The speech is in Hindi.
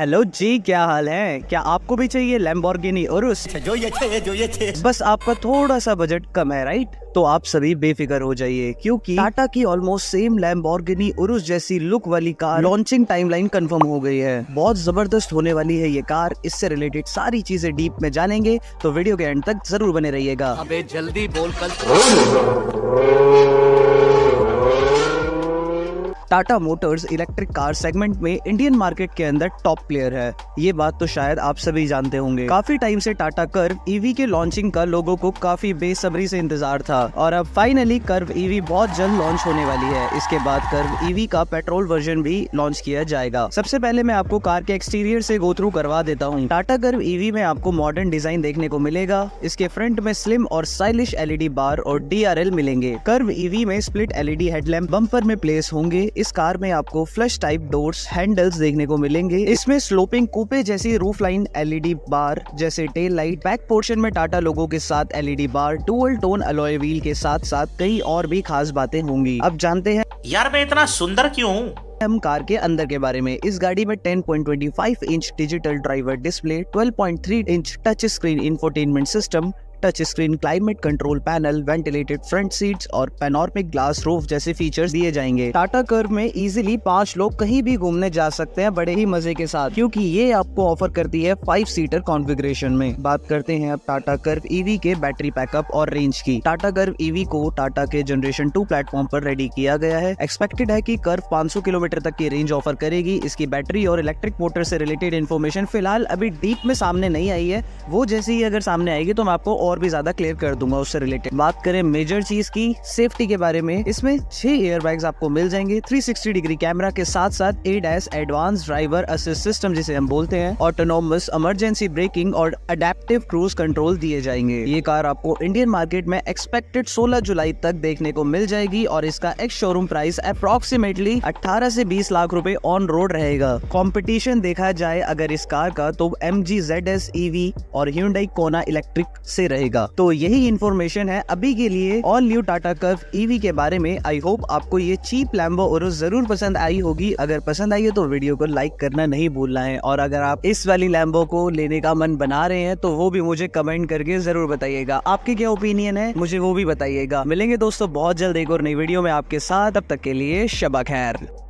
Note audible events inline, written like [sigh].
हेलो जी क्या हाल है क्या आपको भी चाहिए लैम्बोर्गिनी और उस अच्छा, जो ये चाहिए जो ये चाहिए बस आपका थोड़ा सा बजट कम है राइट तो आप सभी बेफिक्र हो जाइए क्योंकि टाटा की ऑलमोस्ट सेम लैम्बोर्गिनी उरुस जैसी लुक वाली कार लॉन्चिंग टाइमलाइन कंफर्म हो गई है बहुत जबरदस्त होने वाली है ये कार इससे रिलेटेड सारी चीजें डीप में जानेंगे तो वीडियो के एंड तक जरूर बने रहिएगा अबे जल्दी बोल कल [laughs] Tata motors electric car segment में इंडियन मार्केट के अंदर टॉप प्लेयर है ये बात तो शायद आप सभी जानते होंगे काफी टाइम से टाटा कर्व ईवी e के लॉन्चिंग का लोगों को काफी बेसब्री से इंतजार था और अब फाइनली कर्व ईवी e बहुत जल्द लॉन्च होने वाली है इसके बाद कर्व ईवी e का पेट्रोल वर्जन भी लॉन्च किया जाएगा सबसे पहले मैं आपको कार के एक्सटीरियर से गो थ्रू करवा देता हूँ टाटा कर्व ईवी में आपको मॉडर्न डिजाइन देखने को मिलेगा इसके फ्रंट में स्लिम और स्टाइलिश एलईडी बार और डी मिलेंगे कर्व ईवी में स्प्लिट एलईडी हेडलैम्प बंपर में प्लेस होंगे इस कार में आपको फ्लश टाइप डोर्स हैंडल्स देखने को मिलेंगे इसमें स्लोपिंग कूपे जैसी रूफ लाइन एलईडी बार जैसे टेल लाइट बैक पोर्शन में टाटा लोगो के साथ LED bar dual tone alloy wheel के साथ साथ कई और भी खास बातें होंगी अब जानते हैं यार मैं इतना सुंदर क्यूँ हूँ हम कार के अंदर के बारे में इस गाड़ी में 10.25 inch digital driver display 12.3 inch touch screen infotainment system touch screen climate control panel ventilated front seats और पेनॉर्मिक ग्लास रूफ जैसे फीचर्स दिए जाएंगे टाटा कर्व में इजिली पांच लोग कहीं भी घूमने जा सकते हैं बड़े ही मजे के साथ क्योंकि ये आपको ऑफर करती है फाइव सीटर कॉन्फिग्रेशन में बात करते हैं अब टाटा कर्व ईवी के बैटरी बैकअप और रेंज की टाटा कर्व ईवी को टाटा के जनरेशन टू प्लेटफॉर्म पर रेडी किया गया है एक्सपेक्टेड है कि कर्व 500 किलोमीटर तक की रेंज ऑफर करेगी इसकी बैटरी और इलेक्ट्रिक मोटर से रिलेटेड इन्फॉर्मेशन फिलहाल अभी डीप में सामने नहीं आई है वो जैसे ही अगर सामने आएगी तो मैं आपको और और भी ज्यादा क्लियर कर दूंगा उससे रिलेटेड बात करें मेजर चीज की सेफ्टी के बारे में इसमें छह एयर आपको मिल जाएंगे 360 डिग्री कैमरा के साथ साथ ADAS advanced driver assist system जिसे हम बोलते हैं ऑटोनोमस इमरजेंसी ब्रेकिंग और अडेप्टिव क्रूज कंट्रोल दिए जाएंगे ये कार आपको इंडियन मार्केट में एक्सपेक्टेड सोलह जुलाई तक देखने को मिल जाएगी और इसका एक्स शोरूम प्राइस अप्रोक्सीमेटली अठारह ऐसी बीस लाख रूपए ऑन रोड रहेगा कॉम्पिटिशन देखा जाए अगर इस कार का तो M G Z S EV और ह्यूडाई कोना इलेक्ट्रिक से रहेगा तो यही इन्फॉर्मेशन है अभी के लिए all new Tata Curvv EV के बारे में आई होप आपको ये चीप लैम्बो और जरूर पसंद आई होगी अगर पसंद आई है तो वीडियो को लाइक करना नहीं भूलना है और अगर आप इस वाली लैम्बो को लेने का मन बना रहे हैं तो वो भी मुझे कमेंट करके जरूर बताइएगा आपके क्या ओपिनियन है मुझे वो भी बताइएगा मिलेंगे दोस्तों बहुत जल्द एक और नई वीडियो में आपके साथ तब तक के लिए शबा खैर